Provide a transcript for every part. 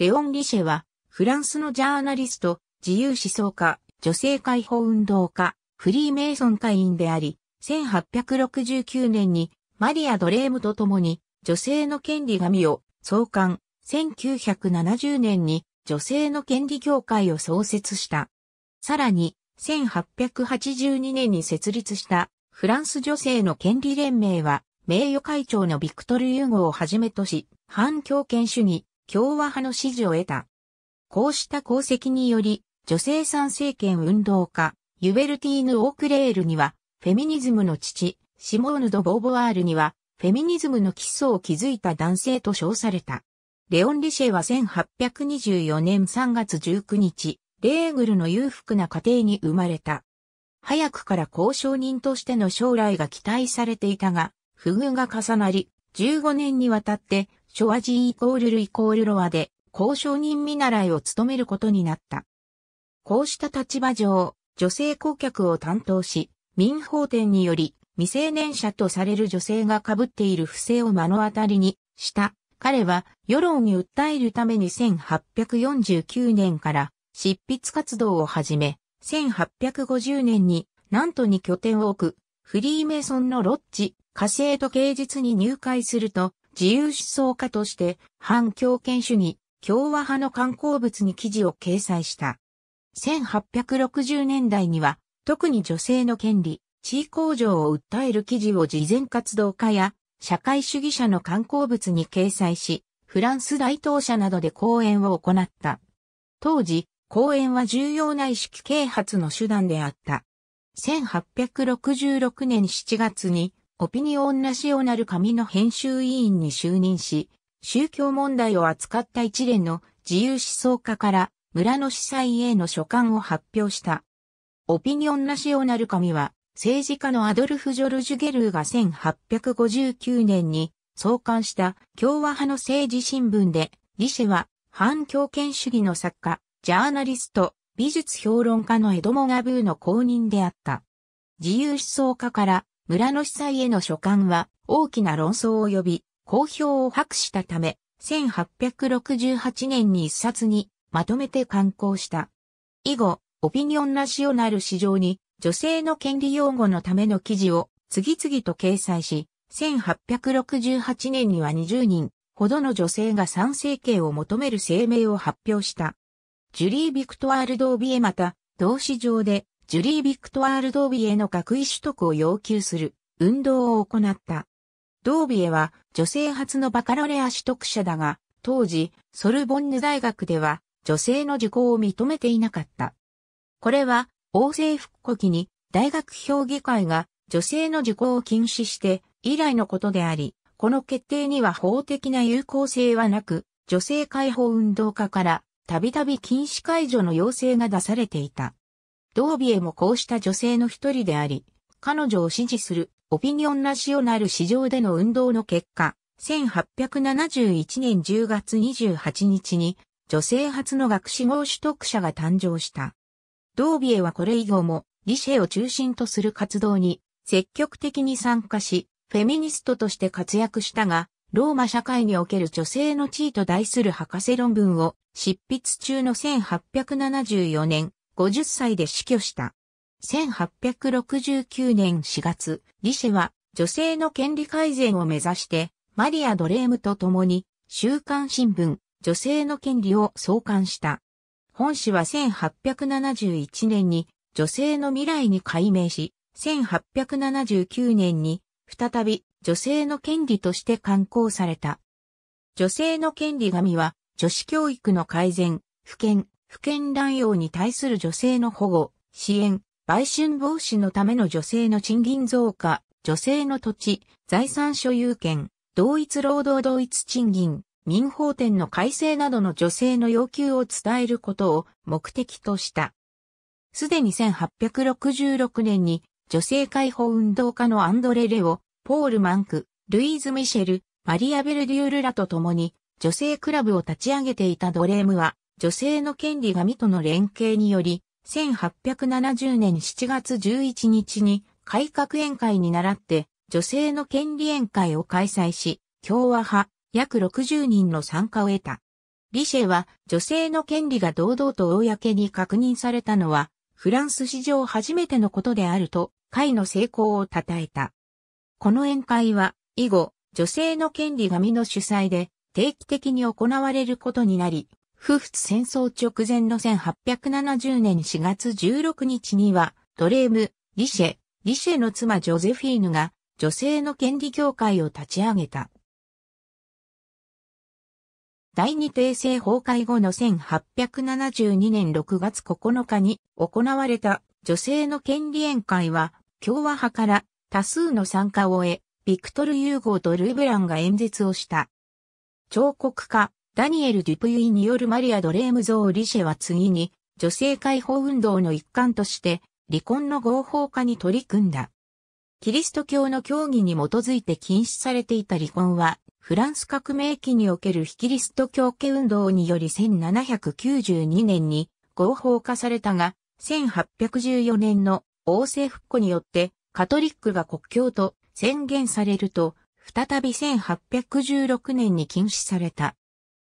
レオン・リシェは、フランスのジャーナリスト、自由思想家、女性解放運動家、フリーメイソン会員であり、1869年にマリア・ドレームと共に女性の権利紙を創刊、1970年に女性の権利協会を創設した。さらに、1882年に設立したフランス女性の権利連盟は、名誉会長のビクトル・ユーゴをはじめとし、反共権主義、共和派の支持を得た。こうした功績により、女性参政権運動家、ユベルティーヌ・オークレールには、フェミニズムの父、シモーヌ・ド・ボーボワールには、フェミニズムの基礎を築いた男性と称された。レオン・リシェは1824年3月19日、レーグルの裕福な家庭に生まれた。早くから交渉人としての将来が期待されていたが、不遇が重なり、15年にわたって諸和人イコールルイコールロアで、交渉人見習いを務めることになった。こうした立場上、女性顧客を担当し、民法典により、未成年者とされる女性が被っている不正を目の当たりにした。彼は世論に訴えるために1849年から執筆活動を始め、1850年になんとに拠点を置くフリーメイソンのロッジ、火星と芸術に入会すると、自由思想家として、反強権主義、共和派の観光物に記事を掲載した。1860年代には、特に女性の権利、地位向上を訴える記事を慈善活動家や、社会主義者の観光物に掲載し、フランス大当社などで講演を行った。当時、講演は重要な意識啓発の手段であった。1866年7月にオピニオンナシオナル紙の編集委員に就任し、宗教問題を扱った一連の自由思想家から村の司祭への書簡を発表した。オピニオンナシオナル紙は、政治家のアドルフ・ジョルジュ・ゲルーが1859年に創刊した共和派の政治新聞で、リシェは反強権主義の作家、ジャーナリスト、美術評論家のエドモ・ガブーの公認であった。自由思想家から村の司祭への書簡は大きな論争を呼び、好評を博したため、1868年に一冊にまとめて刊行した。以後、オピニオンナシをナル市場に女性の権利擁護のための記事を次々と掲載し、1868年には20人ほどの女性が賛成権を求める声明を発表した。ジュリー・ビクトワール・ドービエまた、同市場でジュリー・ビクトワール・ドービエの学位取得を要求する運動を行った。ドービエは女性初のバカロレア取得者だが、当時、ソルボンヌ大学では女性の受講を認めていなかった。これは、王政復古期に大学評議会が女性の受講を禁止して以来のことであり、この決定には法的な有効性はなく、女性解放運動家からたびたび禁止解除の要請が出されていた。ドービエもこうした女性の一人であり、彼女を支持するオピニオンナシオナル市場での運動の結果、1871年10月28日に女性初の学士号取得者が誕生した。ドービエはこれ以後もリシェを中心とする活動に積極的に参加し、フェミニストとして活躍したが、ローマ社会における女性の地位と題する博士論文を執筆中の1874年、50歳で死去した。1869年4月、リシェは女性の権利改善を目指して、マリア・ドレームと共に、週刊新聞、女性の権利を創刊した。本誌は1871年に女性の未来に改名し、1879年に再び女性の権利として刊行された。女性の権利紙は女子教育の改善、普及、不権乱用に対する女性の保護、支援、売春防止のための女性の賃金増加、女性の土地、財産所有権、同一労働同一賃金、民法典の改正などの女性の要求を伝えることを目的とした。すでに1866年に女性解放運動家のアンドレ・レオ、ポール・マンク、ルイーズ・ミシェル、マリア・ベルデュールらと共に女性クラブを立ち上げていたドレームは女性の権利紙との連携により、1870年7月11日に改革宴会に倣って女性の権利宴会を開催し、共和派約60人の参加を得た。リシェは女性の権利が堂々と公に確認されたのはフランス史上初めてのことであると会の成功を称えた。この宴会は以後女性の権利紙の主催で定期的に行われることになり、不仏戦争直前の1870年4月16日には、ドレーム、リシェ、リシェの妻ジョゼフィーヌが女性の権利協会を立ち上げた。第二帝政崩壊後の1872年6月9日に行われた女性の権利宴会は共和派から多数の参加を得、ビクトル・ユーゴーとルーブランが演説をした。彫刻家、ダニエル・デュプイによるマリア・ドレームゾー・リシェは次に、女性解放運動の一環として、離婚の合法化に取り組んだ。キリスト教の教義に基づいて禁止されていた離婚は、フランス革命期における非キリスト教家運動により1792年に合法化されたが、1814年の王政復古によってカトリックが国教と宣言されると、再び1816年に禁止された。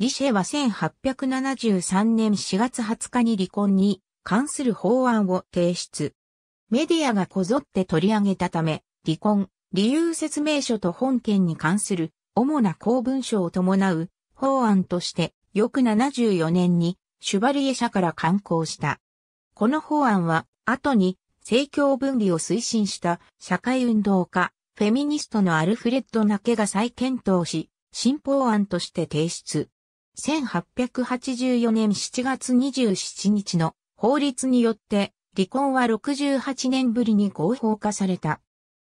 リシェは1873年4月20日に離婚に関する法案を提出。メディアがこぞって取り上げたため、離婚、理由説明書と本件に関する主な公文書を伴う法案として翌74年にシュバリエ社から刊行した。この法案は後に政教分離を推進した社会運動家、フェミニストのアルフレッド・ナケが再検討し、新法案として提出。1884年7月27日の法律によって離婚は68年ぶりに合法化された。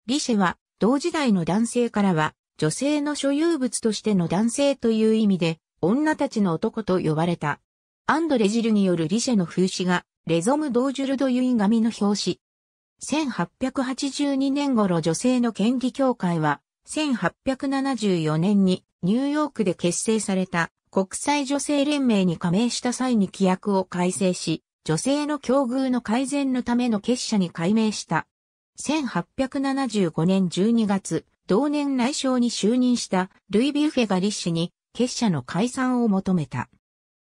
リシェは同時代の男性からは女性の所有物としての男性という意味で女たちの男と呼ばれた。アンドレジルによるリシェの風刺がレゾム・ドージュルド・ユイ紙の表紙。1882年頃女性の権利協会は1874年にニューヨークで結成された国際女性連盟に加盟した際に規約を改正し、女性の境遇の改善のための結社に改名した。1875年12月、同年内相に就任したルイ・ビュッフェが立氏に結社の解散を求めた。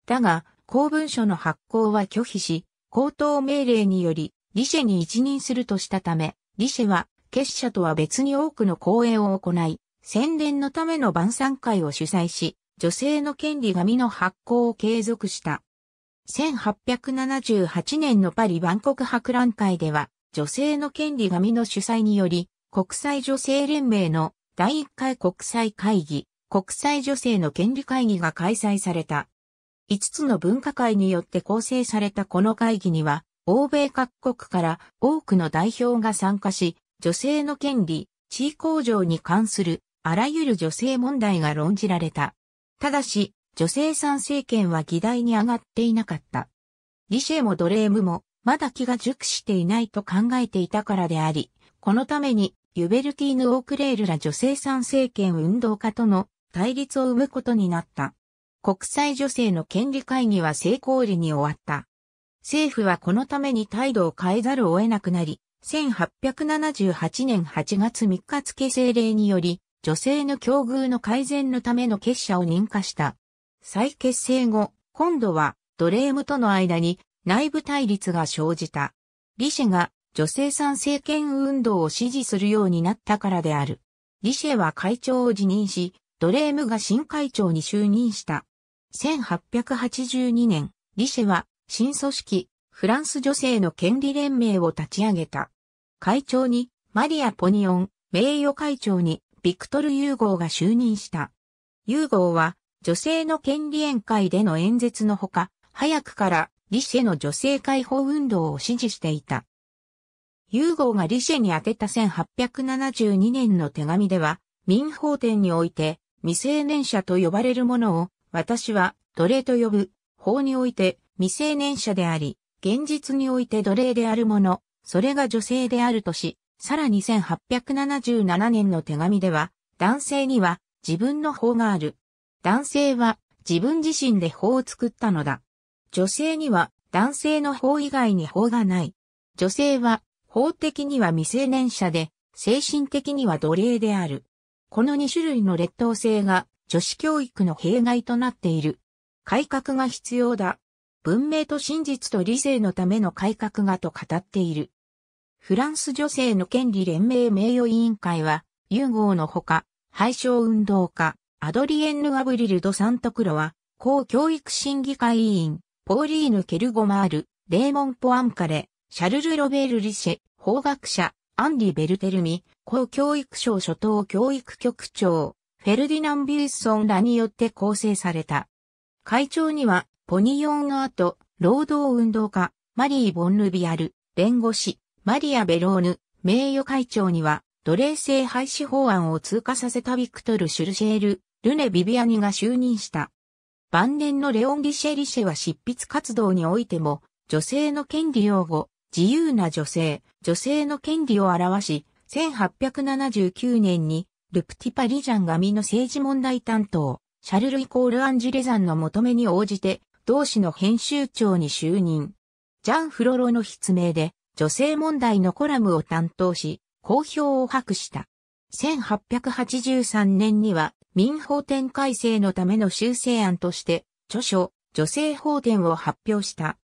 だが、公文書の発行は拒否し、口頭命令により、リシェに一任するとしたため、リシェは、結社とは別に多くの講演を行い、宣伝のための晩餐会を主催し、女性の権利紙の発行を継続した。1878年のパリ万国博覧会では、女性の権利紙の主催により、国際女性連盟の第1回国際会議、国際女性の権利会議が開催された。5つの分科会によって構成されたこの会議には、欧米各国から多くの代表が参加し、女性の権利、地位向上に関するあらゆる女性問題が論じられた。ただし、女性参政権は議題に上がっていなかった。リシェもドレームも、まだ気が熟していないと考えていたからであり、このために、ユベルティーヌ・オークレールら女性参政権運動家との対立を生むことになった。国際女性の権利会議は成功裏に終わった。政府はこのために態度を変えざるを得なくなり、1878年8月3日付政令により、女性の境遇の改善のための結社を認可した。再結成後、今度は奴隷務との間に内部対立が生じた。リシェが女性参政権運動を支持するようになったからである。リシェは会長を辞任し、奴隷務が新会長に就任した。1882年、リシェは新組織、フランス女性の権利連盟を立ち上げた。会長にマリア・ポニオン、名誉会長にビクトル・ユーゴーが就任した。ユーゴーは女性の権利宴会での演説のほか、早くからリシェの女性解放運動を支持していた。ユーゴーがリシェに宛てた1872年の手紙では、民法典において未成年者と呼ばれるものを私は奴隷と呼ぶ法において未成年者であり、現実において奴隷であるもの、それが女性であるとし、さらに1877年の手紙では、男性には自分の法がある。男性は自分自身で法を作ったのだ。女性には男性の法以外に法がない。女性は法的には未成年者で、精神的には奴隷である。この2種類の劣等性が女子教育の弊害となっている。改革が必要だ。文明と真実と理性のための改革がと語っている。フランス女性の権利連盟名誉委員会は、融合のほか、廃消運動家、アドリエンヌ・アブリルド・サントクロは、公教育審議会委員、ポーリーヌ・ケルゴマール、レーモン・ポアンカレ、シャルル・ロベール・リシェ、法学者、アンディ・ベルテルミ、公教育省初等教育局長、フェルディナン・ビューソンらによって構成された。会長には、ポニオンアート、労働運動家、マリー・ボンヌビアル、弁護士、マリア・ベローヌ、名誉会長には、奴隷制廃止法案を通過させたビクトル・シュルシェール、ルネ・ビビアニが就任した。晩年のレオン・リシェリシェは執筆活動においても、女性の権利擁護、自由な女性、女性の権利を表し、1879年に、ルプティパリジャン紙の政治問題担当、シャルル・イコール・アンジュレザンの求めに応じて、同氏の編集長に就任。ジャン・フロロの筆名で、女性問題のコラムを担当し、好評を博した。1883年には民法典改正のための修正案として著書女性法典を発表した。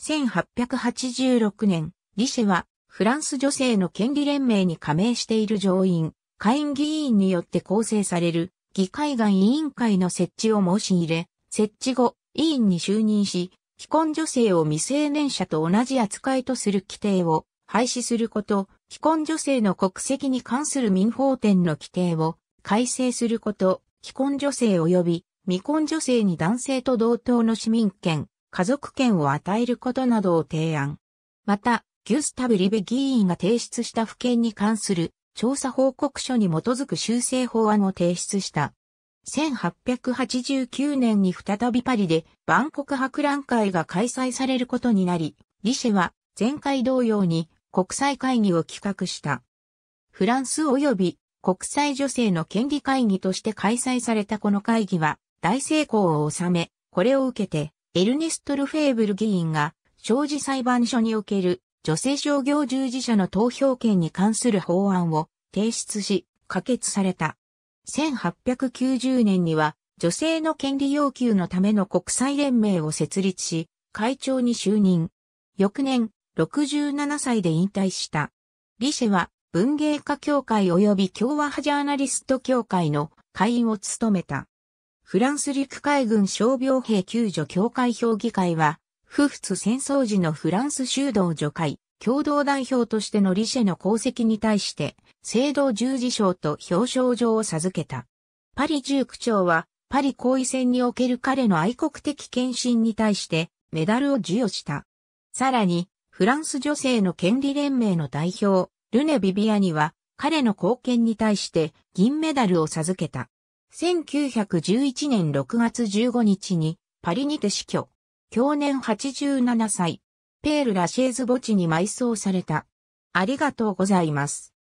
1886年、リシェはフランス女性の権利連盟に加盟している上院、下院議員によって構成される議会外委員会の設置を申し入れ、設置後、委員に就任し、既婚女性を未成年者と同じ扱いとする規定を廃止すること、既婚女性の国籍に関する民法典の規定を改正すること、既婚女性及び未婚女性に男性と同等の市民権、家族権を与えることなどを提案。また、ギュスタブ・リベ議員が提出した府県に関する調査報告書に基づく修正法案を提出した。1889年に再びパリで万国博覧会が開催されることになり、リシェは前回同様に国際会議を企画した。フランス及び国際女性の権利会議として開催されたこの会議は大成功を収め、これを受けてエルネスト・ルフェーブル議員が商事裁判所における女性商業従事者の投票権に関する法案を提出し、可決された。1890年には女性の権利要求のための国際連盟を設立し、会長に就任。翌年、67歳で引退した。リシェは文芸家協会及び共和派ジャーナリスト協会の会員を務めた。フランス陸海軍傷病兵救助協会評議会は、不仏戦争時のフランス修道女会、共同代表としてのリシェの功績に対して、聖堂十字章と表彰状を授けた。パリ十区長は、パリ行為戦における彼の愛国的献身に対して、メダルを授与した。さらに、フランス女性の権利連盟の代表、ルネ・ビビアには、彼の貢献に対して銀メダルを授けた。1911年6月15日にパリにて死去。去年87歳。ペール・ラシェーズ墓地に埋葬された。ありがとうございます。